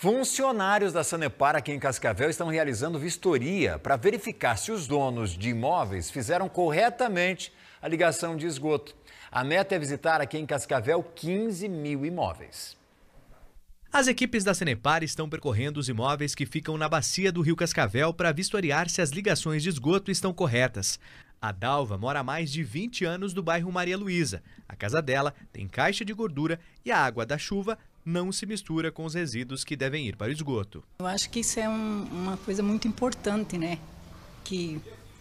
Funcionários da Sanepar aqui em Cascavel estão realizando vistoria para verificar se os donos de imóveis fizeram corretamente a ligação de esgoto. A meta é visitar aqui em Cascavel 15 mil imóveis. As equipes da Sanepar estão percorrendo os imóveis que ficam na bacia do Rio Cascavel para vistoriar se as ligações de esgoto estão corretas. A Dalva mora há mais de 20 anos no bairro Maria Luísa. A casa dela tem caixa de gordura e a água da chuva não se mistura com os resíduos que devem ir para o esgoto. Eu acho que isso é um, uma coisa muito importante, né? Que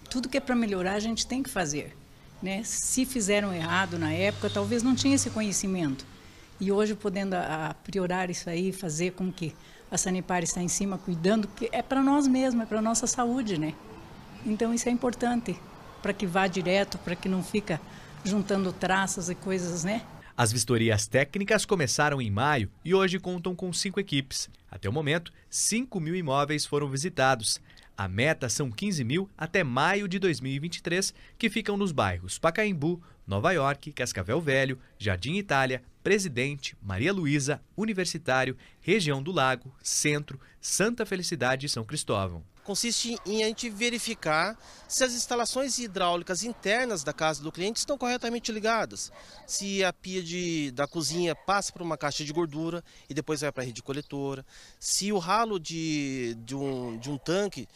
tudo que é para melhorar a gente tem que fazer. Né? Se fizeram errado na época, talvez não tinha esse conhecimento. E hoje, podendo priorar isso aí, fazer com que a Sanepar está em cima, cuidando, que é para nós mesmos, é para a nossa saúde, né? Então isso é importante, para que vá direto, para que não fica juntando traças e coisas, né? As vistorias técnicas começaram em maio e hoje contam com cinco equipes. Até o momento, 5 mil imóveis foram visitados. A meta são 15 mil até maio de 2023, que ficam nos bairros Pacaembu, Nova York, Cascavel Velho, Jardim Itália, Presidente, Maria Luísa, Universitário, Região do Lago, Centro, Santa Felicidade e São Cristóvão. Consiste em a gente verificar se as instalações hidráulicas internas da casa do cliente estão corretamente ligadas. Se a pia de, da cozinha passa por uma caixa de gordura e depois vai para a rede coletora. Se o ralo de, de, um, de um tanque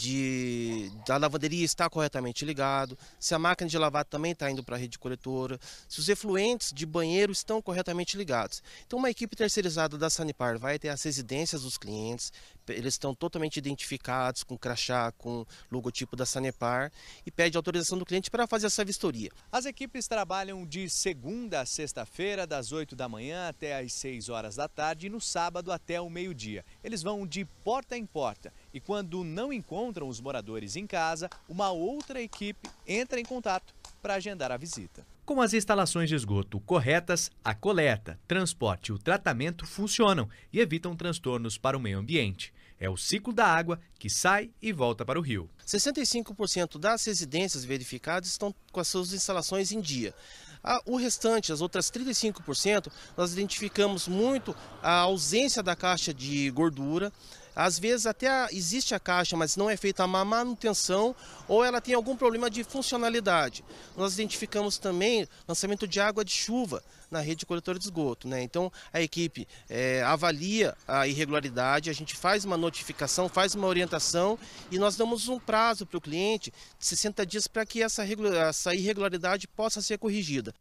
de, da lavanderia está corretamente ligado, se a máquina de lavar também está indo para a rede coletora, se os efluentes de banheiro estão corretamente ligados. Então, uma equipe terceirizada da Sanipar vai até as residências dos clientes, eles estão totalmente identificados com crachá, com logotipo da Sanepar e pede autorização do cliente para fazer essa vistoria. As equipes trabalham de segunda a sexta-feira, das 8 da manhã até as 6 horas da tarde e no sábado até o meio-dia. Eles vão de porta em porta e quando não encontram os moradores em casa, uma outra equipe entra em contato para agendar a visita. Com as instalações de esgoto corretas, a coleta, transporte e o tratamento funcionam e evitam transtornos para o meio ambiente. É o ciclo da água que sai e volta para o rio. 65% das residências verificadas estão com as suas instalações em dia. Ah, o restante, as outras 35%, nós identificamos muito a ausência da caixa de gordura, às vezes até a, existe a caixa, mas não é feita a manutenção ou ela tem algum problema de funcionalidade. Nós identificamos também lançamento de água de chuva na rede coletora de esgoto. Né? Então a equipe é, avalia a irregularidade, a gente faz uma notificação, faz uma orientação e nós damos um prazo para o cliente de 60 dias para que essa, essa irregularidade possa ser corrigida.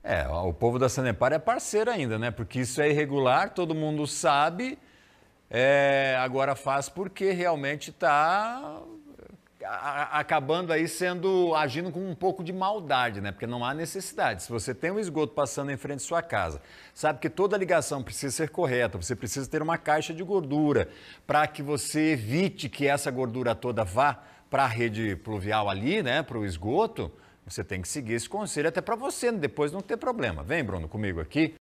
É, o povo da Sanepar é parceiro ainda, né? Porque isso é irregular, todo mundo sabe, é, agora faz porque realmente está acabando aí sendo agindo com um pouco de maldade, né? Porque não há necessidade. Se você tem um esgoto passando em frente à sua casa, sabe que toda ligação precisa ser correta, você precisa ter uma caixa de gordura para que você evite que essa gordura toda vá para a rede pluvial ali, né, para o esgoto. Você tem que seguir esse conselho até para você depois não ter problema. Vem, Bruno, comigo aqui.